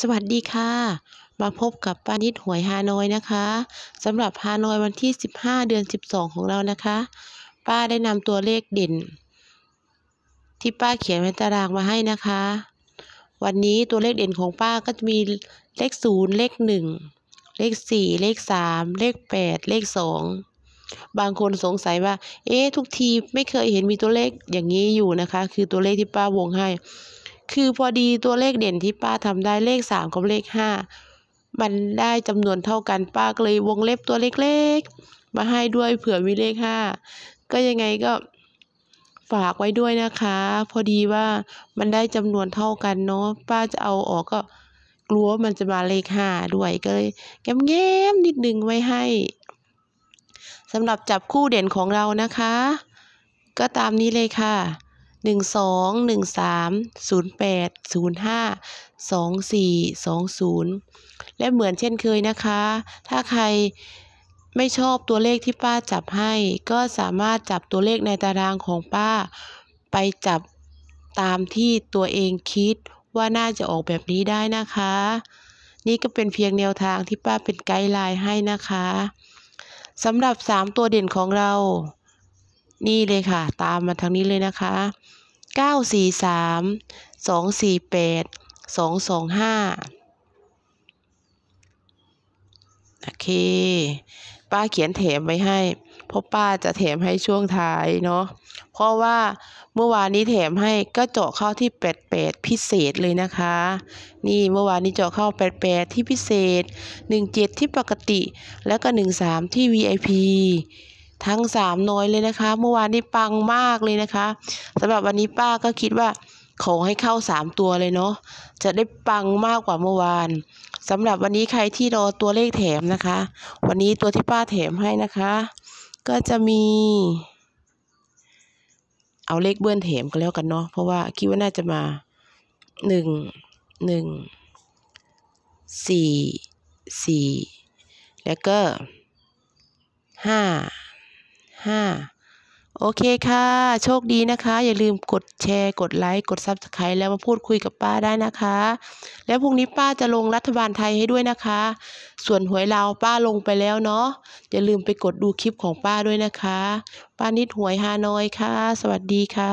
สวัสดีค่ะ มาพบกับป้านิดหวยฮานอยนะคะสำหรับฮานอยวันที่ 15 เดือน 12 ของเรานะคะ ป้าได้นำตัวเลขเด่น ที่ป้าเขียนไว้ตารางมาให้นะคะ วันนี้ตัวเลขเด่นของป้าก็จะมีเลข 0 เลข 1 เลข 4 เลข 3 เลข 8 เลข 2 บางคนสงสัยว่าเอ๊ะทุกทีไม่เคยเห็นมีตัวเลขอย่างนี้อยู่นะคะ คือตัวเลขที่ป้าวงให้คือพอดีตัวเลขเด่นที่ป้าทำได้เลขสามกับเลขห้ามันได้จำนวนเท่ากันป้าเลยวงเล็บตัวเล็กๆ มาให้ด้วยเผื่อมีเลขห้าก็ยังไงก็ฝากไว้ด้วยนะคะ พอดีว่ามันได้จำนวนเท่ากันเนาะป้าจะเอาออกก็กลัวมันจะมาเลขห้าด้วยก็เลยแง้มๆนิดนึงไว้ให้สำหรับจับคู่เด่นของเรานะคะ ก็ตามนี้เลยค่ะหนึ่งสองหนึ่งสามศูนย์แปดศูนย์ห้าสองสี่สองศูนย์และเหมือนเช่นเคยนะคะ ถ้าใครไม่ชอบตัวเลขที่ป้าจับให้ ก็สามารถจับตัวเลขในตารางของป้า ไปจับตามที่ตัวเองคิดว่าน่าจะออกแบบนี้ได้นะคะ นี่ก็เป็นเพียงแนวทางที่ป้าเป็นไกด์ไลน์ให้นะคะสำหรับ 3 ตัวเด่นของเรานี่เลยค่ะ ตามมาทางนี้เลยนะคะ 9 4 3 2 4 8 2 2 5โอเคป้าเขียนแถมไว้ให้เพราะป้าจะแถมให้ช่วงท้ายเนาะเพราะว่าเมื่อวานนี้แถมให้ก็เจาะเข้าที่ 88 พิเศษเลยนะคะ นี่เมื่อวานนี้เจาะเข้า 88 ที่พิเศษ 17 ที่ปกติ แล้วก็ 13 ที่ VIP ทั้งสามน้อยเลยนะคะ เมื่อวานนี้ปังมากเลยนะคะสำหรับวันนี้ป้าก็คิดว่าขอให้เข้าสามตัวเลยเนาะจะได้ปังมากกว่าเมื่อวานสำหรับวันนี้ใครที่รอตัวเลขแถมนะคะ วันนี้ตัวที่ป้าแถมให้นะคะ ก็จะมี เอาเลขเบื้อนแถมกันแล้วกันเนาะเพราะว่าคิดว่าน่าจะมาหนึ่งหนึ่งสี่สี่แล้วก็ห้า5 โอเคค่ะ โชคดีนะคะ อย่าลืมกดแชร์ กดไลค์ กดซับสไครต์แล้วมาพูดคุยกับป้าได้นะคะ แล้วพรุ่งนี้ป้าจะลงรัฐบาลไทยให้ด้วยนะคะ ส่วนหวยเราป้าลงไปแล้วเนาะอย่าลืมไปกดดูคลิปของป้าด้วยนะคะ ป้านิดหวยฮานอยค่ะ สวัสดีค่ะ